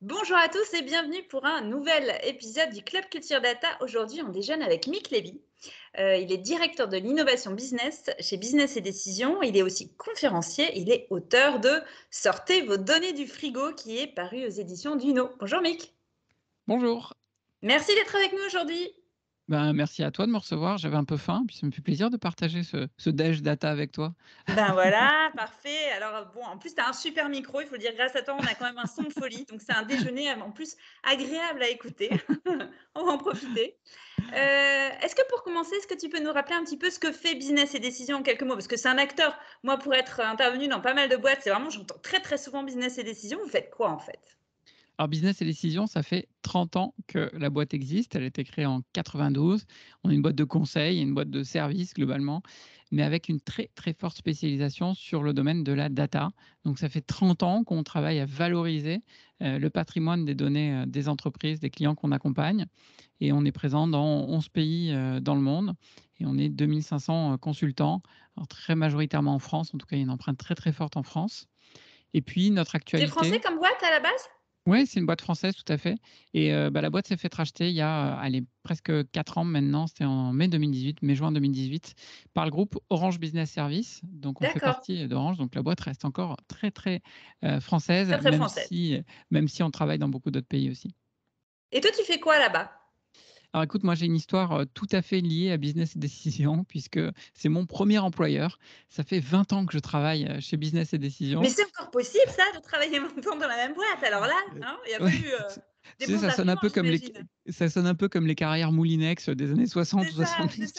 Bonjour à tous et bienvenue pour un nouvel épisode du Club Culture Data. Aujourd'hui, on déjeune avec Mick Levy. Euh, il est directeur de l'innovation business chez Business et Décision. Il est aussi conférencier. Il est auteur de Sortez vos données du frigo qui est paru aux éditions d'Uno. Bonjour Mick. Bonjour. Merci d'être avec nous aujourd'hui. Ben, merci à toi de me recevoir. J'avais un peu faim, puis ça me fait plaisir de partager ce, ce Data avec toi. Ben voilà, parfait. Alors, euh, bon, en plus, tu as un super micro, il faut le dire, grâce à toi, on a quand même un son de folie. Donc, c'est un déjeuner euh, en plus agréable à écouter. on va en profiter. Euh, est-ce que pour commencer, est-ce que tu peux nous rappeler un petit peu ce que fait Business et Décision en quelques mots Parce que c'est un acteur. Moi, pour être intervenu dans pas mal de boîtes, c'est vraiment, j'entends très, très souvent Business et Décision. Vous faites quoi en fait alors, Business et Décision, ça fait 30 ans que la boîte existe. Elle a été créée en 92. On est une boîte de conseil, une boîte de services globalement, mais avec une très, très forte spécialisation sur le domaine de la data. Donc, ça fait 30 ans qu'on travaille à valoriser euh, le patrimoine des données euh, des entreprises, des clients qu'on accompagne. Et on est présent dans 11 pays euh, dans le monde. Et on est 2500 consultants, très majoritairement en France. En tout cas, il y a une empreinte très, très forte en France. Et puis, notre actualité. C'est français comme boîte à la base oui, c'est une boîte française, tout à fait. Et bah, la boîte s'est faite racheter il y a presque 4 ans maintenant, c'était en mai 2018, mai-juin 2018, par le groupe Orange Business Service. Donc, on fait partie d'Orange, donc la boîte reste encore très, très française, Si, même si on travaille dans beaucoup d'autres pays aussi. Et toi, tu fais quoi là-bas alors écoute, moi j'ai une histoire euh, tout à fait liée à Business et Décision, puisque c'est mon premier employeur. Ça fait 20 ans que je travaille euh, chez Business et Décision. Mais c'est encore possible ça, de travailler longtemps dans la même boîte. Alors là, euh, hein, il n'y a plus... ça, sonne un peu comme les, ça sonne un peu comme les carrières Moulinex des années 60 ou 70.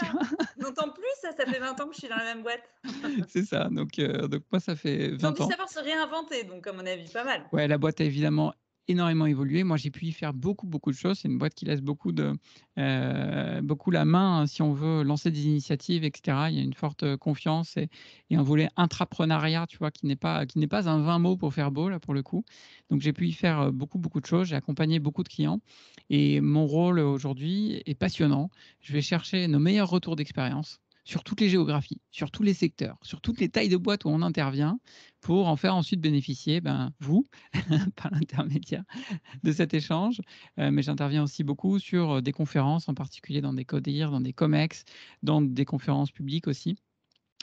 en plus, ça, ça fait 20 ans que je suis dans la même boîte. c'est ça, donc, donc moi ça fait 20 ans. ont dû ans. savoir se réinventer, donc à mon avis, pas mal. Ouais, la boîte a évidemment énormément évolué. Moi, j'ai pu y faire beaucoup, beaucoup de choses. C'est une boîte qui laisse beaucoup, de, euh, beaucoup la main hein, si on veut lancer des initiatives, etc. Il y a une forte euh, confiance et, un volet intrapreneuriat, tu vois, qui n'est pas, qui n'est pas un vain mot pour faire beau, là, pour le coup. Donc, j'ai pu y faire euh, beaucoup, beaucoup de choses. J'ai accompagné beaucoup de clients. Et mon rôle aujourd'hui est passionnant. Je vais chercher nos meilleurs retours d'expérience sur toutes les géographies, sur tous les secteurs, sur toutes les tailles de boîtes où on intervient, pour en faire ensuite bénéficier ben, vous, par l'intermédiaire de cet échange. Euh, mais j'interviens aussi beaucoup sur euh, des conférences, en particulier dans des CODIR, dans des COMEX, dans des conférences publiques aussi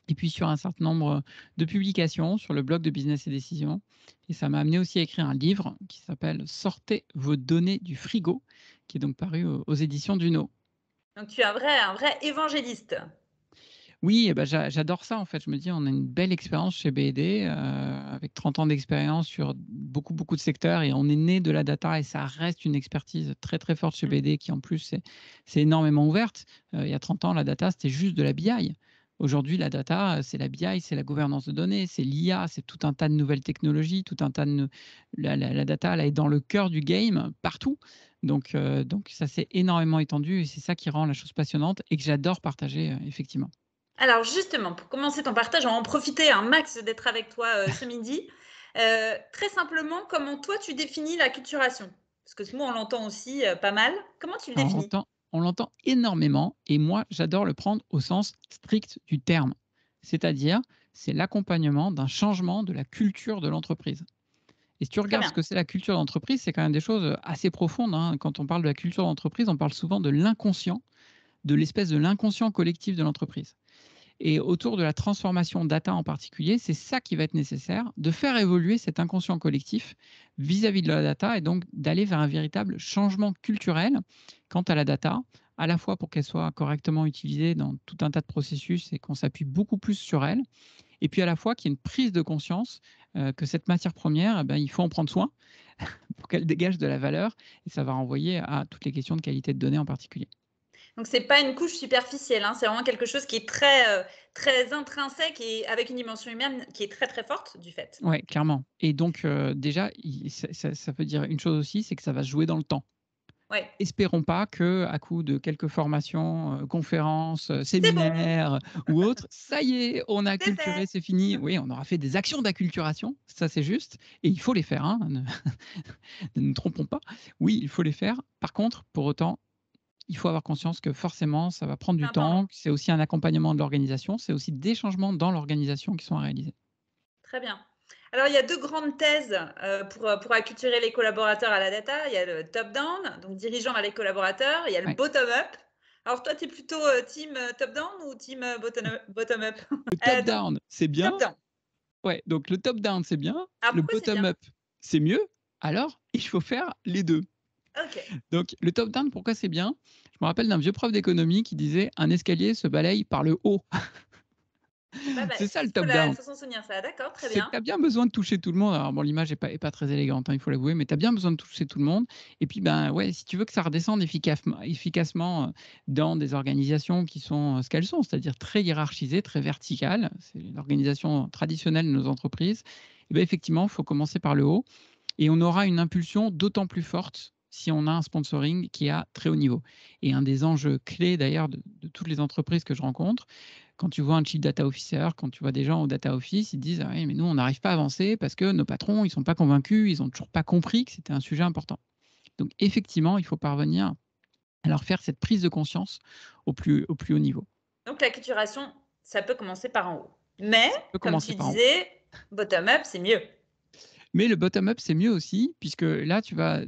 et puis sur un certain nombre de publications sur le blog de Business et Décision. Et ça m'a amené aussi à écrire un livre qui s'appelle Sortez vos données du frigo, qui est donc paru euh, aux éditions Duno. Donc tu es vrai, un vrai évangéliste. Oui, bah, j'adore ça en fait. Je me dis, on a une belle expérience chez BD euh, avec 30 ans d'expérience sur beaucoup, beaucoup de secteurs et on est né de la data et ça reste une expertise très, très forte chez mmh. BD qui en plus c'est, énormément ouverte. Euh, il y a 30 ans, la data c'était juste de la BI. Aujourd'hui, la data, c'est la BI, c'est la gouvernance de données, c'est l'IA, c'est tout un tas de nouvelles technologies, tout un tas de... La, data, elle est dans le cœur du game, partout. Euh, donc, ça s'est énormément étendu et c'est ça qui rend la chose passionnante et que j'adore partager, effectivement. Alors justement, pour commencer ton partage, on va en profiter un hein, max d'être avec toi euh, ce midi. Euh, très simplement, comment toi tu définis la culturation Parce que ce mot, on l'entend aussi euh, pas mal. Comment tu le définis On l'entend énormément et moi, j'adore le prendre au sens strict du terme. C'est-à-dire, c'est l'accompagnement d'un changement de la culture de l'entreprise. Et si tu regardes ce que c'est la culture d'entreprise, c'est quand même des choses assez profondes. Hein. Quand on parle de la culture d'entreprise, on parle souvent de l'inconscient, de l'espèce de l'inconscient collectif de l'entreprise. Et autour de la transformation data en particulier, c'est ça qui va être nécessaire, de faire évoluer cet inconscient collectif vis-à-vis de la data et donc d'aller vers un véritable changement culturel quant à la data, à la fois pour qu'elle soit correctement utilisée dans tout un tas de processus et qu'on s'appuie beaucoup plus sur elle, et puis à la fois qu'il y ait une prise de conscience euh, que cette matière première, eh ben, il faut en prendre soin pour qu'elle dégage de la valeur, et ça va renvoyer à toutes les questions de qualité de données en particulier. Donc c'est pas une couche superficielle, hein. c'est vraiment quelque chose qui est très euh, très intrinsèque et avec une dimension humaine qui est très très forte du fait. Oui, clairement. Et donc euh, déjà, ça, ça, peut dire une chose aussi, c'est que ça va jouer dans le temps. Ouais. Espérons pas que à coup de quelques formations, euh, conférences, séminaires ou autres, ça y est, on a culturé, c'est fini. Oui, on aura fait des actions d'acculturation, ça c'est juste, et il faut les faire. Hein. ne nous trompons pas. Oui, il faut les faire. Par contre, pour autant, il faut avoir conscience que forcément, ça va prendre du temps. C'est aussi un accompagnement de l'organisation. C'est aussi des changements dans l'organisation qui sont à réaliser. Très bien. Alors, il y a deux grandes thèses euh, euh, pour, acculturer les collaborateurs à la data. Il y a le top-down, donc dirigeant à les collaborateurs. Il y a le bottom-up. Alors, toi, tu es plutôt euh, team top-down ou team bottom-up Le top-down, c'est bien. donc le top-down, c'est bien. Ah, le bottom-up, c'est mieux. Alors, il faut faire les deux. Donc, le top-down, pourquoi c'est bien Je me rappelle d'un vieux prof d'économie qui disait un escalier se balaye par le haut. Bah, bah, c'est ça le top down. d'accord, bien. Tu as bien besoin de toucher tout le monde. Alors bon, l'image n'est pas, est pas très élégante, hein, il faut l'avouer, mais tu as bien besoin de toucher tout le monde. Et puis, ben ouais, si tu veux que ça redescende efficacement, efficacement euh, dans des organisations qui sont euh, ce qu'elles sont, c'est-à-dire très hiérarchisées, très verticales, c'est l'organisation traditionnelle de nos entreprises, eh ben, effectivement, il faut commencer par le haut. Et on aura une impulsion d'autant plus forte si on a un sponsoring qui est à très haut niveau. Et un des enjeux clés d'ailleurs de, toutes les entreprises que je rencontre, quand tu vois un chief data officer, quand tu vois des gens au data office, ils disent ah oui, mais nous on n'arrive pas à avancer parce que nos patrons ils sont pas convaincus, ils ont toujours pas compris que c'était un sujet important. Donc effectivement, il faut parvenir à leur faire cette prise de conscience au plus, haut niveau. Donc la ça peut commencer par en haut. Mais, comme tu disais, bottom-up, c'est mieux. Mais le bottom-up, c'est mieux aussi, puisque là, tu vas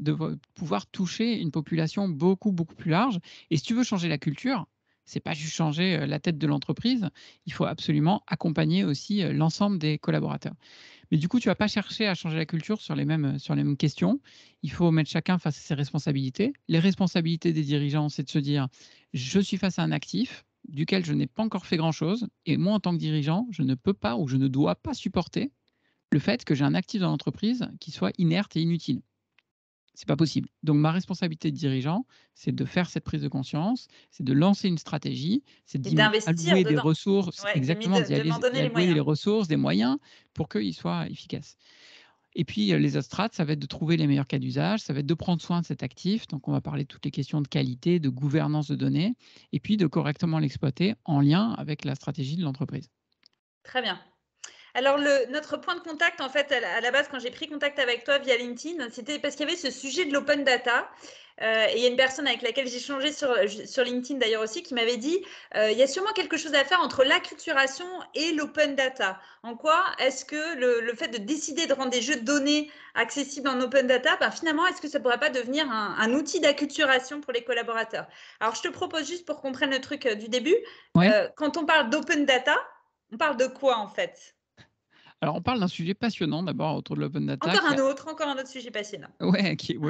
pouvoir toucher une population beaucoup, beaucoup plus large. Et si tu veux changer la culture, c'est pas juste changer euh, la tête de l'entreprise, il faut absolument accompagner aussi euh, l'ensemble des collaborateurs. Mais du coup, tu vas pas chercher à changer la culture sur les mêmes, sur les mêmes questions. Il faut mettre chacun face à ses responsabilités. Les responsabilités des dirigeants, c'est de se dire, je suis face à un actif duquel je n'ai pas encore fait grand-chose, et moi, en tant que dirigeant, je ne peux pas ou je ne dois pas supporter le fait que j'ai un actif dans l'entreprise qui soit inerte et inutile. C'est pas possible. Donc ma responsabilité de dirigeant, c'est de faire cette prise de conscience, c'est de lancer une stratégie, c'est d'allouer des ressources, exactement, d'y les, ressources, des moyens pour qu'il soit efficace. Et puis euh, les autres strates, ça va être de trouver les meilleurs cas d'usage, ça va être de prendre soin de cet actif. Donc on va parler de toutes les questions de qualité, de gouvernance de données, et puis de correctement l'exploiter en lien avec la stratégie de l'entreprise. Très bien. Alors, notre point de contact, en fait, à la base, quand j'ai pris contact avec toi via LinkedIn, c'était parce qu'il y avait ce sujet de l'open data. Euh, et il y a une personne avec laquelle j'ai changé sur, LinkedIn d'ailleurs aussi qui m'avait dit euh, il y a sûrement quelque chose à faire entre l'acculturation et l'open data. En quoi est-ce que le, fait de décider de rendre des jeux de données accessibles en open data, ben, finalement, est-ce que ça ne pourrait pas devenir un, outil d'acculturation pour les collaborateurs Alors, je te propose juste pour qu'on prenne le truc euh, du début quand on parle d'open data, on parle de quoi en fait alors, on parle d'un sujet passionnant d'abord autour de l'open data. Encore un autre, encore un autre sujet passionnant. Oui,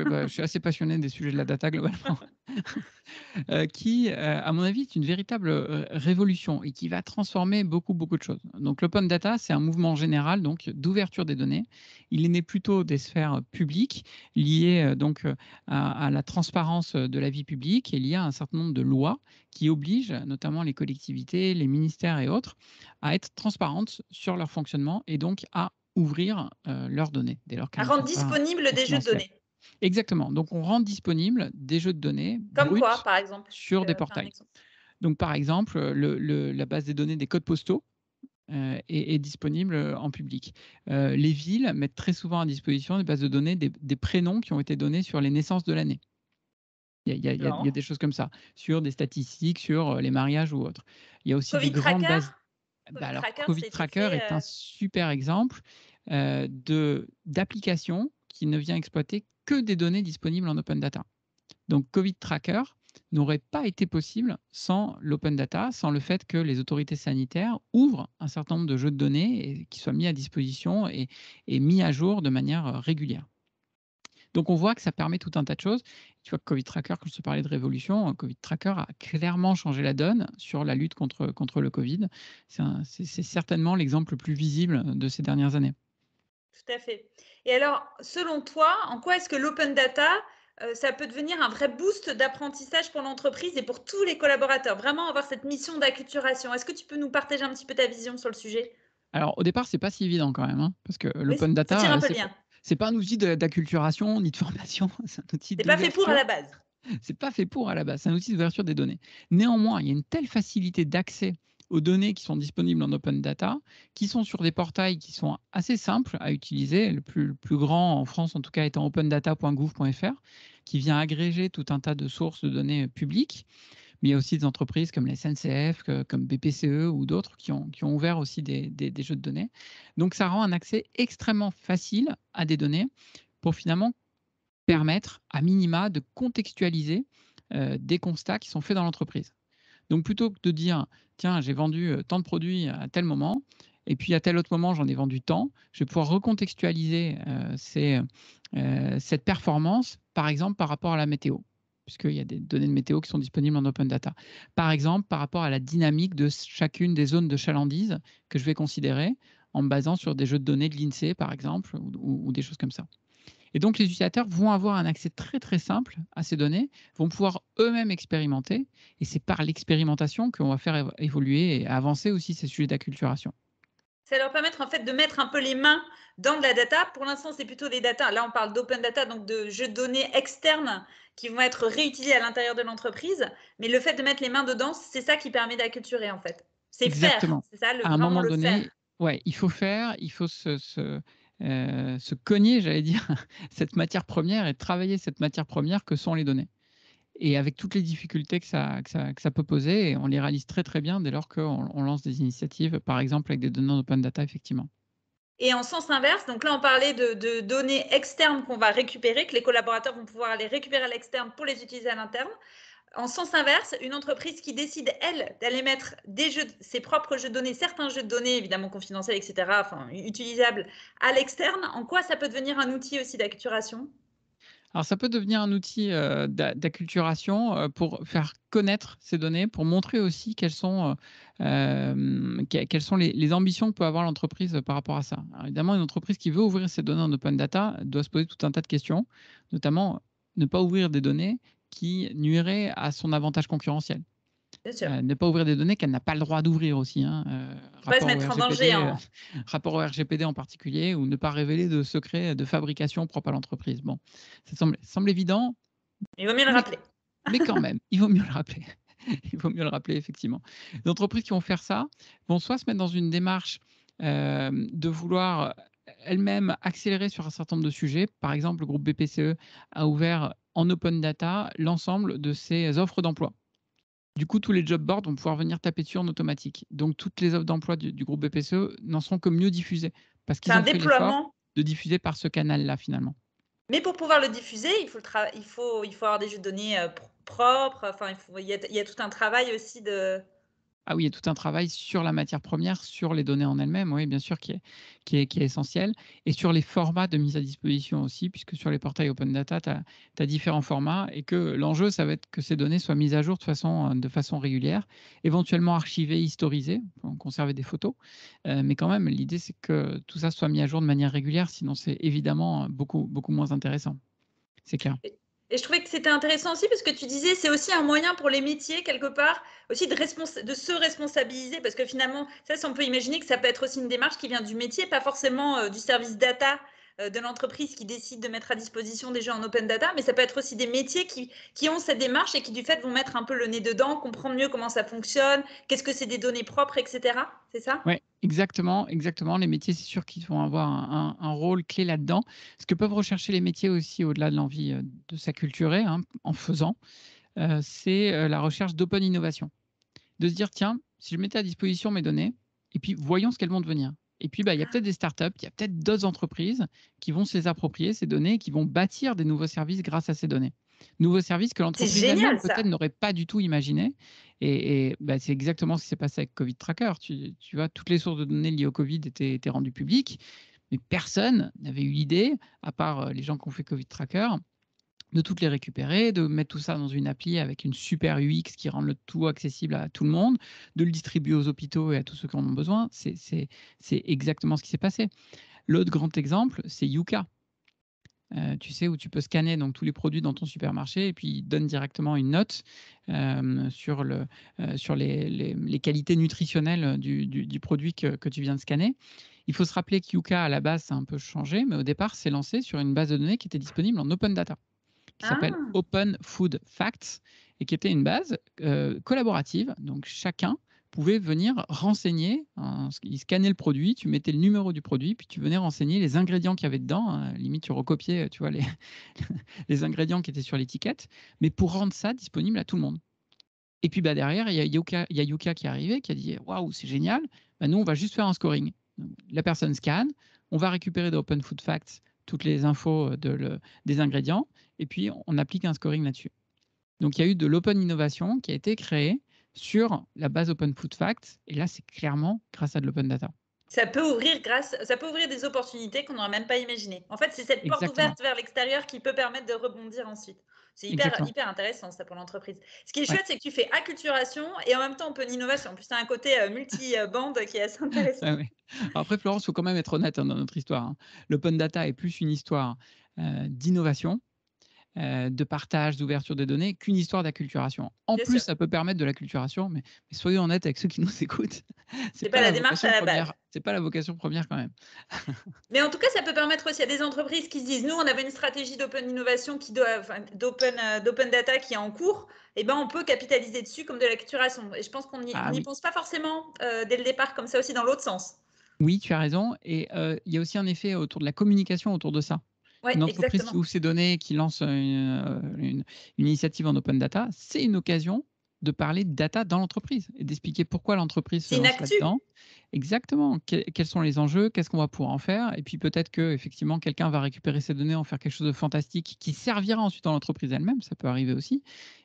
bah, je suis assez passionné des sujets de la data globalement, euh, qui, euh, à mon avis, est une véritable euh, révolution et qui va transformer beaucoup, beaucoup de choses. Donc, l'open data, c'est un mouvement général donc d'ouverture des données. Il est né plutôt des sphères publiques liées donc à, à la transparence de la vie publique et liées à un certain nombre de lois qui obligent notamment les collectivités, les ministères et autres à être transparentes sur leur fonctionnement et donc à ouvrir euh, leurs données dès lors À rendre disponibles des jeux de données. Exactement. Donc, on rend disponible des jeux de données. Comme quoi, par exemple Sur des portails. Donc, par exemple, la base des données des codes postaux euh, est, disponible en public. Euh, les villes mettent très souvent à disposition des bases de données des, prénoms qui ont été donnés sur les naissances de l'année. Il y, a, des choses comme ça, sur des statistiques, sur les mariages ou autres. Il y a aussi des grandes bases. Bah, alors, Covid Tracker est un euh, super exemple euh, d'application qui ne vient exploiter que des données disponibles en open data. Donc, Covid Tracker n'aurait pas été possible sans l'open data, sans le fait que les autorités sanitaires ouvrent un certain nombre de jeux de données et, qui soient mis à disposition et mis à jour de manière euh, régulière. Donc on voit que ça permet tout un tas de choses. Tu vois, Covid Tracker, quand je te parlais de révolution, euh, Covid Tracker a clairement changé la donne sur la lutte contre, contre le Covid. C'est certainement l'exemple le plus visible de ces dernières années. Tout à fait. Et alors, selon toi, en quoi est-ce que l'open data, euh, ça peut devenir un vrai boost d'apprentissage pour l'entreprise et pour tous les collaborateurs Vraiment avoir cette mission d'acculturation. Est-ce que tu peux nous partager un petit peu ta vision sur le sujet alors au départ, c'est pas si évident quand même, hein, parce que l'open data, c'est pas un outil d'acculturation ni de formation. C'est un outil. pas fait pour à la base. C'est pas fait pour à la base. C'est un outil d'ouverture des données. Néanmoins, il y a une telle facilité d'accès aux données qui sont disponibles en open data, qui sont sur des portails qui sont assez simples à utiliser. Le plus, grand en France, en tout cas, étant opendata.gouv.fr, qui vient agréger tout un tas de sources de données publiques. Mais il y a aussi des entreprises comme la SNCF, comme BPCE ou d'autres qui ont, ouvert aussi des, jeux de données. Donc ça rend un accès extrêmement facile à des données pour finalement permettre à minima de contextualiser euh, des constats qui sont faits dans l'entreprise. Donc plutôt que de dire, tiens, j'ai vendu euh, tant de produits à tel moment, et puis à tel autre moment, j'en ai vendu tant, je vais pouvoir recontextualiser euh, cette performance, par exemple, par rapport à la météo puisqu'il y a des données de météo qui sont disponibles en open data. Par exemple, par rapport à la dynamique de chacune des zones de chalandise que je vais considérer en me basant sur des jeux de données de l'INSEE, par exemple, ou, des choses comme ça. Et donc, les utilisateurs vont avoir un accès très très simple à ces données, vont pouvoir eux-mêmes expérimenter, et c'est par l'expérimentation qu'on va faire évoluer et avancer aussi ces sujets d'acculturation ça leur permettre en fait de mettre un peu les mains dans de la data. Pour l'instant, c'est plutôt des data. Là, on parle d'open data, donc de jeux de données externes qui vont être réutilisés à l'intérieur de l'entreprise. Mais le fait de mettre les mains dedans, c'est ça qui permet d'acculturer en fait. C'est faire. C'est ça le à un moment le donné. Faire. Ouais, il faut faire, il faut se, se, euh, cogner, j'allais dire, cette matière première et travailler cette matière première que sont les données. Et avec toutes les difficultés que ça, que peut poser, on les réalise très très bien dès lors qu'on lance des initiatives, par exemple avec des données open data, effectivement. Et en sens inverse, donc là on parlait de, données externes qu'on va récupérer, que les collaborateurs vont pouvoir aller récupérer à l'externe pour les utiliser à l'interne. En sens inverse, une entreprise qui décide, elle, d'aller mettre des ses propres jeux de données, certains jeux de données, évidemment confidentiels, etc., utilisables à l'externe, en quoi ça peut devenir un outil aussi d'acturation alors, ça peut devenir un outil d'acculturation pour faire connaître ces données, pour montrer aussi quelles sont, quelles sont les, ambitions que peut avoir l'entreprise par rapport à ça. évidemment, une entreprise qui veut ouvrir ses données en open data doit se poser tout un tas de questions, notamment ne pas ouvrir des données qui nuiraient à son avantage concurrentiel. Euh, ne pas ouvrir des données qu'elle n'a pas le droit d'ouvrir aussi. Hein, euh, pas se mettre en danger. Hein. Euh, rapport au RGPD en particulier, ou ne pas révéler de secrets de fabrication propre à l'entreprise. Bon, ça semble, évident. Il vaut mieux le rappeler. Mais, quand même, il vaut mieux le rappeler il vaut mieux le rappeler, effectivement. Les entreprises qui vont faire ça vont soit se mettre dans une démarche de vouloir elles-mêmes accélérer sur un certain nombre de sujets. Par exemple, le groupe BPCE a ouvert en open data l'ensemble de ses offres d'emploi. Du coup, tous les job boards vont pouvoir venir taper dessus en automatique. Donc, toutes les offres d'emploi du, groupe BPCE n'en sont que mieux diffusées. Parce qu'ils ont un déploiement. de diffuser par ce canal-là, finalement. Mais pour pouvoir le diffuser, il faut, le il faut avoir des jeux de données euh, propres. Enfin, il, y a, tout un travail aussi de, ah oui, il y a tout un travail sur la matière première, sur les données en elles-mêmes, oui, bien sûr, qui est, essentiel, et sur les formats de mise à disposition aussi, puisque sur les portails Open Data, tu as, différents formats, et que l'enjeu, ça va être que ces données soient mises à jour de façon, régulière, éventuellement archivées, historisées, pour conserver des photos, euh, mais quand même, l'idée, c'est que tout ça soit mis à jour de manière régulière, sinon c'est évidemment beaucoup, beaucoup moins intéressant. C'est clair. Et je trouvais que c'était intéressant aussi parce que tu disais c'est aussi un moyen pour les métiers quelque part aussi de, se responsabiliser parce que finalement ça on peut imaginer que ça peut être aussi une démarche qui vient du métier pas forcément euh, du service data euh, de l'entreprise qui décide de mettre à disposition des gens en open data mais ça peut être aussi des métiers qui, qui ont cette démarche et qui du fait vont mettre un peu le nez dedans comprendre mieux comment ça fonctionne qu'est-ce que c'est des données propres etc c'est ça Oui Exactement, exactement. Les métiers, c'est sûr qu'ils vont avoir un, rôle clé là-dedans. Ce que peuvent rechercher les métiers aussi, au-delà de l'envie euh, de s'acculturer hein, en faisant, euh, c'est euh, la recherche d'open innovation. De se dire, tiens, si je mettais à disposition mes données, et puis voyons ce qu'elles vont devenir. Et puis, bah, il y a peut-être des startups, il y a peut-être d'autres entreprises qui vont se les approprier, ces données, qui vont bâtir des nouveaux services grâce à ces données. Nouveau service que l'entreprise peut-être n'aurait pas du tout imaginé. Et, bah, c'est exactement ce qui s'est passé avec Covid Tracker. Tu, vois, toutes les sources de données liées au Covid étaient, étaient rendues publiques, mais personne n'avait eu l'idée, à part euh, les gens qui ont fait Covid Tracker, de toutes les récupérer, de mettre tout ça dans une appli avec une super UX qui rend le tout accessible à tout le monde, de le distribuer aux hôpitaux et à tous ceux qui en ont besoin. C'est exactement ce qui s'est passé. L'autre grand exemple, c'est Yuka. Euh, tu sais, où tu peux scanner donc tous les produits dans ton supermarché et puis il donne directement une note euh, sur, le, euh, sur les, les, qualités nutritionnelles du, du, produit que, que, tu viens de scanner. Il faut se rappeler que à la base, a un peu changé, mais au départ, c'est lancé sur une base de données qui était disponible en open data, qui ah. s'appelle Open Food Facts, et qui était une base collaborative. Donc chacun Pouvait venir renseigner, hein, ils le produit, tu mettais le numéro du produit, puis tu venais renseigner les ingrédients qu'il y avait dedans. Hein. limite, tu recopiais tu vois, les, les ingrédients qui étaient sur l'étiquette, mais pour rendre ça disponible à tout le monde. Et puis bah, derrière, il y, a Yuka qui est arrivé, qui a dit Waouh, c'est génial, bah, nous, on va juste faire un scoring. La personne scanne, on va récupérer d'Open Food Facts toutes les infos euh, de des ingrédients, et puis on applique un scoring là-dessus. Donc il y a eu de l'open innovation qui a été créée sur la base Open Food Facts. Et là, c'est clairement grâce à de l'open data. Ça peut ouvrir des opportunités qu'on n'aurait même pas imaginées. En fait, c'est cette porte ouverte vers l'extérieur qui peut permettre de rebondir ensuite. C'est hyper, intéressant ça pour l'entreprise. Ce qui est chouette, c'est que tu fais acculturation et en même temps peut innovation. En plus, tu as un côté euh, multi-bande qui est assez intéressant. Ah après, Florence, il faut quand même être honnête hein, dans notre histoire. Hein. L'open data est plus une histoire euh, d'innovation euh, de partage, d'ouverture des données, qu'une histoire d'acculturation. En plus, ça peut permettre de l'acculturation, mais, soyons honnêtes avec ceux qui nous écoutent. C'est pas, pas la, démarche à C'est pas la vocation première quand même. mais en tout cas, ça peut permettre aussi à des entreprises qui se disent, nous, on avait une stratégie d'open innovation, qui d'open euh, d'open data qui est en cours. Et eh ben, on peut capitaliser dessus comme de l'acculturation. Et je pense qu'on n'y ah pense pas forcément euh, dès le départ comme ça aussi dans l'autre sens. Oui, tu as raison. Et il y a aussi un effet autour de la communication autour de ça une entreprise qui ouvre ses données, qui lance euh, une, initiative en open data, c'est une occasion de parler de data dans l'entreprise et d'expliquer pourquoi l'entreprise se lance là-dedans exactement quels sont les enjeux, qu'est-ce qu'on va pouvoir en faire, et puis peut-être que effectivement quelqu'un va récupérer ces données, en faire quelque chose de fantastique qui servira ensuite dans l'entreprise elle-même, ça peut arriver aussi,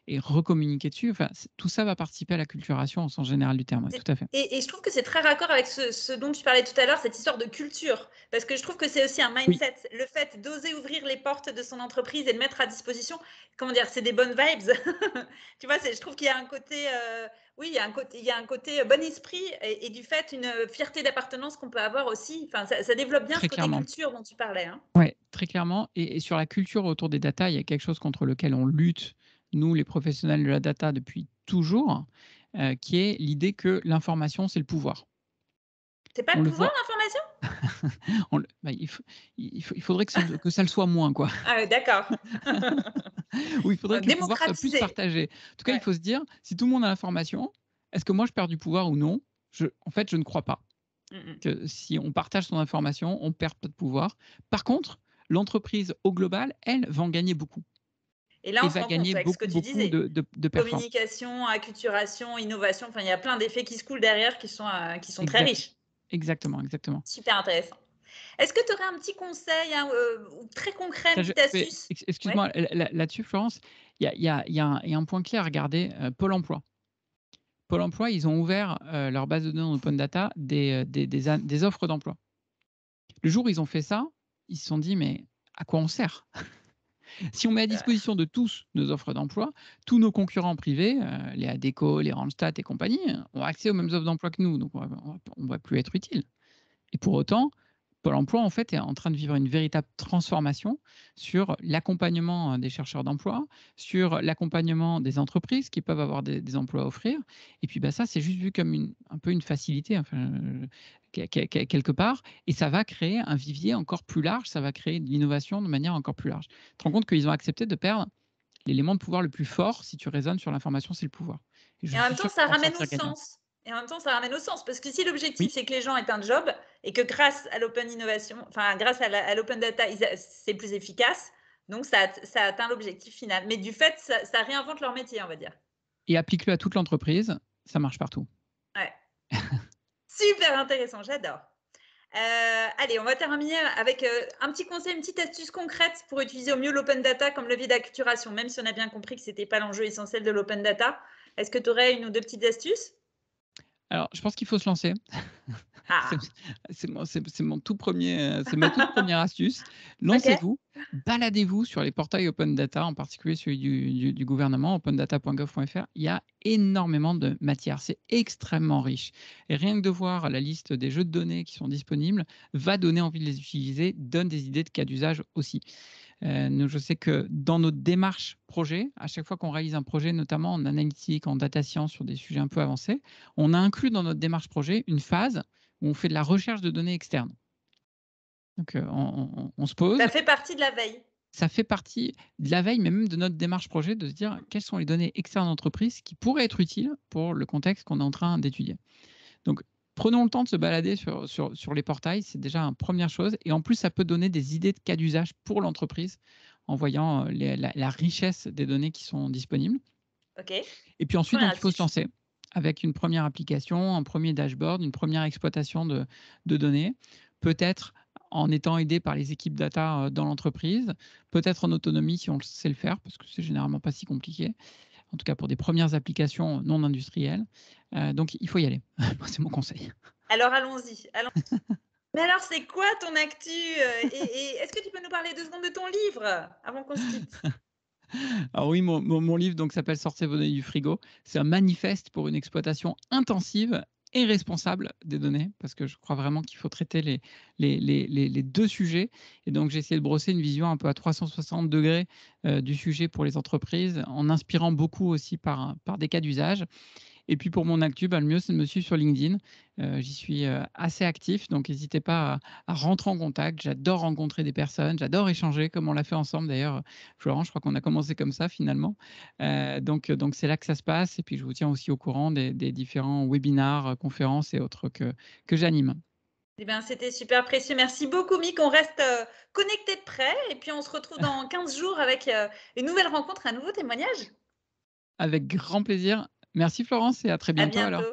et recommuniquer dessus. Enfin, tout ça va participer à la culturation en sens général du terme, tout à fait. Et, je trouve que c'est très raccord avec ce, dont tu parlais tout à l'heure, cette histoire de culture, parce que je trouve que c'est aussi un mindset, le fait d'oser ouvrir les portes de son entreprise et de mettre à disposition, comment dire, c'est des bonnes vibes. tu vois, je trouve qu'il y a un côté euh, oui, il y a un côté, il un côté euh, bon esprit et, du fait une euh, fierté d'appartenance qu'on peut avoir aussi. Enfin, ça, développe bien ce côté culture dont tu parlais. Hein. Oui, très clairement. Et, sur la culture autour des data, il y a quelque chose contre lequel on lutte, nous les professionnels de la data, depuis toujours, euh, qui est l'idée que l'information, c'est le pouvoir. C'est pas le pouvoir, l'information bah, il, faudrait que ça... le soit moins, quoi. Ah, d'accord. il faudrait euh, que le pouvoir soit plus partagé. En tout cas, il faut se dire, si tout le monde a l'information, est-ce que moi je perds du pouvoir ou non En fait, je ne crois pas. Que si on partage son information, on perd pas de pouvoir. Par contre, l'entreprise au global, elle, va en gagner beaucoup. Et là, on va gagner compte, beaucoup, ce que tu disais, de, Communication, acculturation, innovation, enfin, il y a plein d'effets qui se coulent derrière qui sont, euh, très riches. Exactement, exactement. Super intéressant. Est-ce que tu aurais un petit conseil hein, euh, très concret, une astuce Excuse-moi, là-dessus, Florence, il y, a, un point clé à regarder euh, Pôle emploi. Pôle emploi, ils ont ouvert euh, leur base de données open data des, des, des offres d'emploi. Le jour où ils ont fait ça, ils se sont dit mais à quoi on sert si on met à disposition de tous nos offres d'emploi, tous nos concurrents privés, euh, les ADECO, les Randstad et compagnie, hein, ont accès aux mêmes offres d'emploi que nous, donc on ne va plus être utile. Et pour autant, Pôle emploi, en fait, est en train de vivre une véritable transformation sur l'accompagnement euh, des chercheurs d'emploi, sur l'accompagnement des entreprises qui peuvent avoir des, emplois à offrir. Et puis, bah, ça, c'est juste vu comme une, un peu une facilité, euh, quelque part. Et ça va créer un vivier encore plus large, ça va créer de l'innovation de manière encore plus large. Tu te rends compte qu'ils ont accepté de perdre l'élément de pouvoir le plus fort, si tu raisonnes sur l'information, c'est le pouvoir. et en même temps, ça ramène au sens. Et en même temps, ça ramène au sens, parce que si l'objectif, c'est que les gens aient un job, et que grâce à l'open innovation, enfin grâce à l'open data, c'est plus efficace, donc ça, atteint l'objectif final. Mais du fait, ça, réinvente leur métier, on va dire. Et applique-le à toute l'entreprise, ça marche partout. Ouais. Super intéressant, j'adore. Euh, allez, on va terminer avec euh, un petit conseil, une petite astuce concrète pour utiliser au mieux l'open data comme levier d'acculturation, même si on a bien compris que ce n'était pas l'enjeu essentiel de l'open data. Est-ce que tu aurais une ou deux petites astuces alors, je pense qu'il faut se lancer. Ah. c'est mon, tout premier, euh, c'est ma toute première astuce. Lancez-vous, baladez-vous sur les portails open data, en particulier celui du, du gouvernement, opendata.gov.fr. Il y a énormément de matière, c'est extrêmement riche. Et rien que de voir la liste des jeux de données qui sont disponibles va donner envie de les utiliser, donne des idées de cas d'usage aussi. Euh, je sais que dans notre démarche projet, à chaque fois qu'on réalise un projet, notamment en analytique, en data science, sur des sujets un peu avancés, on a inclus dans notre démarche projet une phase où on fait de la recherche de données externes. Donc, euh, on, on, se pose. Ça fait partie de la veille. Ça fait partie de la veille, mais même de notre démarche projet, de se dire quelles sont les données externes d'entreprise qui pourraient être utiles pour le contexte qu'on est en train d'étudier. Donc, Prenons le temps de se balader sur, sur, les portails, c'est déjà une première chose. Et en plus, ça peut donner des idées de cas d'usage pour l'entreprise en voyant euh, la, richesse des données qui sont disponibles. Okay. Et puis ensuite, il faut se lancer avec une première application, un premier dashboard, une première exploitation de, de données, peut-être en étant aidé par les équipes data euh, dans l'entreprise, peut-être en autonomie si on sait le faire, parce que c'est généralement pas si compliqué en tout cas pour des premières applications non industrielles. Euh, donc il faut y aller. c'est mon conseil. Alors allons-y. Mais alors, c'est quoi ton actu euh, Et, est-ce que tu peux nous parler deux secondes de ton livre avant qu'on se quitte Alors oui, mon, livre donc s'appelle Sortez vos données du frigo. C'est un manifeste pour une exploitation intensive et responsable des données, parce que je crois vraiment qu'il faut traiter les, les, deux sujets. Et donc, j'ai essayé de brosser une vision un peu à 360 degrés euh, du sujet pour les entreprises, en inspirant beaucoup aussi par, par des cas d'usage. Et puis pour mon actu, bah, le mieux, c'est de me suivre sur LinkedIn. Euh, j'y suis euh, assez actif, donc n'hésitez pas à, rentrer en contact. J'adore rencontrer des personnes, j'adore échanger, comme on l'a fait ensemble d'ailleurs, Florent. Je crois qu'on a commencé comme ça finalement. Euh, donc donc c'est là que ça se passe. Et puis je vous tiens aussi au courant des, différents webinars, conférences et autres que, que j'anime. Eh bien, c'était super précieux. Merci beaucoup, Mick. On reste connectés de près et puis on se retrouve dans 15 jours avec une nouvelle rencontre, un nouveau témoignage. Avec grand plaisir. Merci Florence et à très bientôt. Alors.